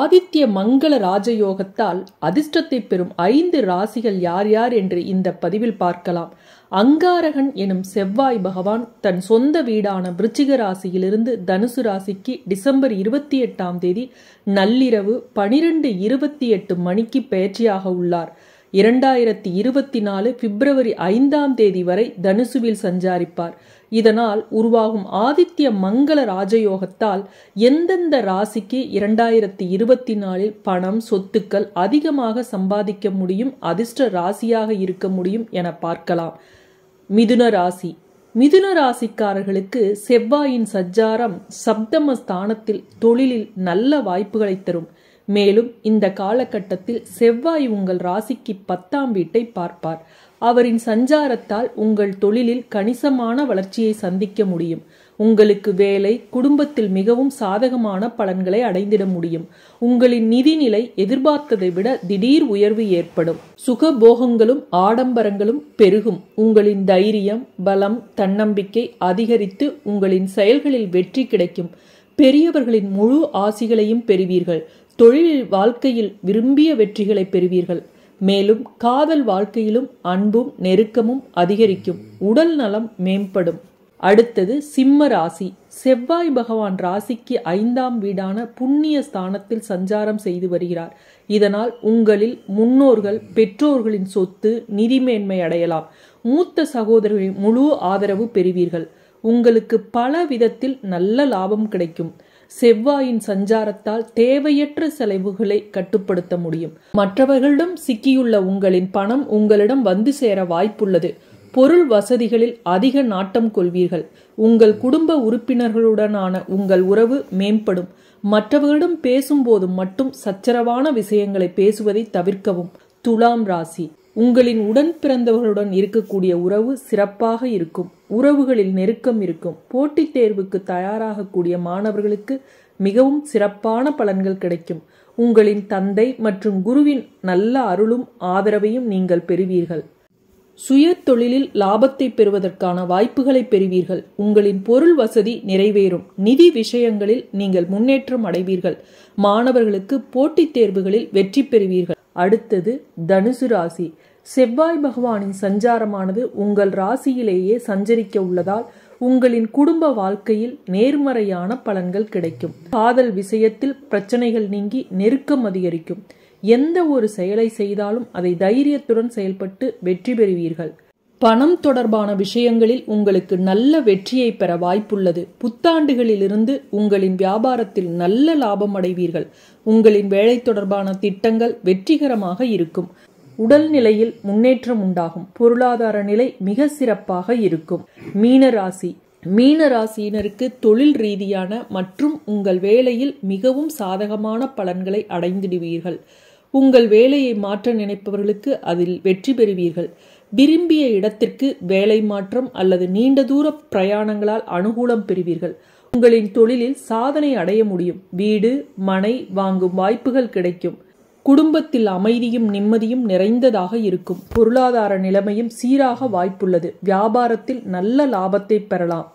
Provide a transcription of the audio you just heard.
ஆதித்ய மங்கள ராஜயோகத்தால் அதிர்ஷ்டத்தை பெறும் ஐந்து ராசிகள் யார் யார் என்று இந்த பதிவில் பார்க்கலாம் அங்காரகன் எனும் செவ்வாய் பகவான் தன் சொந்த வீடான விருச்சிக ராசியிலிருந்து தனுசு ராசிக்கு டிசம்பர் இருபத்தி எட்டாம் தேதி நள்ளிரவு பனிரெண்டு இருபத்தி எட்டு மணிக்கு பயிற்சியாக உள்ளார் இரண்டாயிரத்தி இருபத்தி நாலு பிப்ரவரி ஐந்தாம் தேதி வரை தனுசுவில் சஞ்சாரிப்பார் இதனால் உருவாகும் ஆதித்ய மங்கள ராஜயோகத்தால் எந்தெந்த ராசிக்கு இரண்டாயிரத்தி இருபத்தி நாலில் பணம் சொத்துக்கள் அதிகமாக சம்பாதிக்க முடியும் அதிர்ஷ்ட ராசியாக இருக்க முடியும் என பார்க்கலாம் மிதுன ராசி மிதுன ராசிக்காரர்களுக்கு செவ்வாயின் சஞ்சாரம் சப்தம ஸ்தானத்தில் தொழிலில் நல்ல வாய்ப்புகளை தரும் மேலும் இந்த காலகட்டத்தில் செவ்வாய் உங்கள் ராசிக்கு பத்தாம் வீட்டை பார்ப்பார் அவரின் சஞ்சாரத்தால் உங்கள் தொழிலில் கணிசமான வளர்ச்சியை சந்திக்க முடியும் உங்களுக்கு வேலை குடும்பத்தில் மிகவும் சாதகமான பலன்களை அடைந்திட முடியும் உங்களின் நிதிநிலை எதிர்பார்த்ததை விட திடீர் உயர்வு ஏற்படும் சுக போகங்களும் ஆடம்பரங்களும் பெருகும் உங்களின் தைரியம் பலம் தன்னம்பிக்கை அதிகரித்து உங்களின் செயல்களில் வெற்றி கிடைக்கும் பெரியவர்களின் முழு ஆசிகளையும் பெறுவீர்கள் தொழில் வாழ்க்கையில் விரும்பிய வெற்றிகளை பெறுவீர்கள் மேலும் காதல் வாழ்க்கையிலும் அன்பும் நெருக்கமும் அதிகரிக்கும் உடல் நலம் மேம்படும் அடுத்தது சிம்ம ராசி செவ்வாய் பகவான் ராசிக்கு ஐந்தாம் வீடான புண்ணிய ஸ்தானத்தில் சஞ்சாரம் செய்து வருகிறார் இதனால் உங்களில் முன்னோர்கள் பெற்றோர்களின் சொத்து நிதிமேன்மை அடையலாம் மூத்த சகோதரர்களின் முழு ஆதரவு பெறுவீர்கள் உங்களுக்கு பல விதத்தில் நல்ல லாபம் கிடைக்கும் செவ்வாயின் சஞ்சாரத்தால் தேவையற்ற செலவுகளை கட்டுப்படுத்த முடியும் மற்றவர்களிடம் சிக்கியுள்ள உங்களின் பணம் உங்களிடம் வந்து சேர வாய்ப்புள்ளது பொருள் வசதிகளில் அதிக நாட்டம் கொள்வீர்கள் உங்கள் குடும்ப உறுப்பினர்களுடனான உங்கள் உறவு மேம்படும் மற்றவர்களிடம் பேசும்போது மட்டும் சச்சரவான விஷயங்களை பேசுவதை தவிர்க்கவும் துலாம் ராசி உங்களின் உடன் பிறந்தவர்களுடன் இருக்கக்கூடிய உறவு சிறப்பாக இருக்கும் உறவுகளில் நெருக்கம் இருக்கும் போட்டித் தேர்வுக்கு தயாராகக்கூடிய மாணவர்களுக்கு மிகவும் சிறப்பான பலன்கள் கிடைக்கும் உங்களின் தந்தை மற்றும் குருவின் நல்ல அருளும் ஆதரவையும் நீங்கள் பெறுவீர்கள் சுய தொழிலில் லாபத்தை பெறுவதற்கான வாய்ப்புகளை பெறுவீர்கள் உங்களின் பொருள் வசதி நிறைவேறும் நிதி விஷயங்களில் நீங்கள் முன்னேற்றம் அடைவீர்கள் மாணவர்களுக்கு போட்டித் தேர்வுகளில் வெற்றி பெறுவீர்கள் அடுத்தது தனுசு ராசி செவ்வாய் பகவானின் சஞ்சாரமானது உங்கள் ராசியிலேயே சஞ்சரிக்க உள்ளதால் உங்களின் குடும்ப வாழ்க்கையில் நேர்மறையான பலன்கள் கிடைக்கும் காதல் விஷயத்தில் பிரச்சனைகள் நீங்கி நெருக்கம் அதிகரிக்கும் எந்த ஒரு செயலை செய்தாலும் அதை தைரியத்துடன் செயல்பட்டு வெற்றி பெறுவீர்கள் பணம் தொடர்பான விஷயங்களில் உங்களுக்கு நல்ல வெற்றியை பெற வாய்ப்புள்ளது புத்தாண்டுகளிலிருந்து உங்களின் வியாபாரத்தில் நல்ல லாபம் அடைவீர்கள் உங்களின் வேலை தொடர்பான திட்டங்கள் வெற்றிகரமாக இருக்கும் உடல்நிலையில் முன்னேற்றம் உண்டாகும் பொருளாதார நிலை மிக சிறப்பாக இருக்கும் மீனராசி மீனராசியினருக்கு மீன ராசியினருக்கு தொழில் ரீதியான மற்றும் உங்கள் வேலையில் மிகவும் சாதகமான பலன்களை அடைந்திடுவீர்கள் உங்கள் வேலையை மாற்ற நினைப்பவர்களுக்கு அதில் வெற்றி பெறுவீர்கள் விரும்பிய இடத்திற்கு வேலை மாற்றம் அல்லது நீண்ட தூர பிரயாணங்களால் அனுகூலம் பெறுவீர்கள் உங்களின் தொழிலில் சாதனை அடைய முடியும் வீடு மனை வாங்கும் வாய்ப்புகள் கிடைக்கும் குடும்பத்தில் அமைதியும் நிம்மதியும் நிறைந்ததாக இருக்கும் பொருளாதார நிலைமையும் சீராக வாய்ப்புள்ளது வியாபாரத்தில் நல்ல லாபத்தை பெறலாம்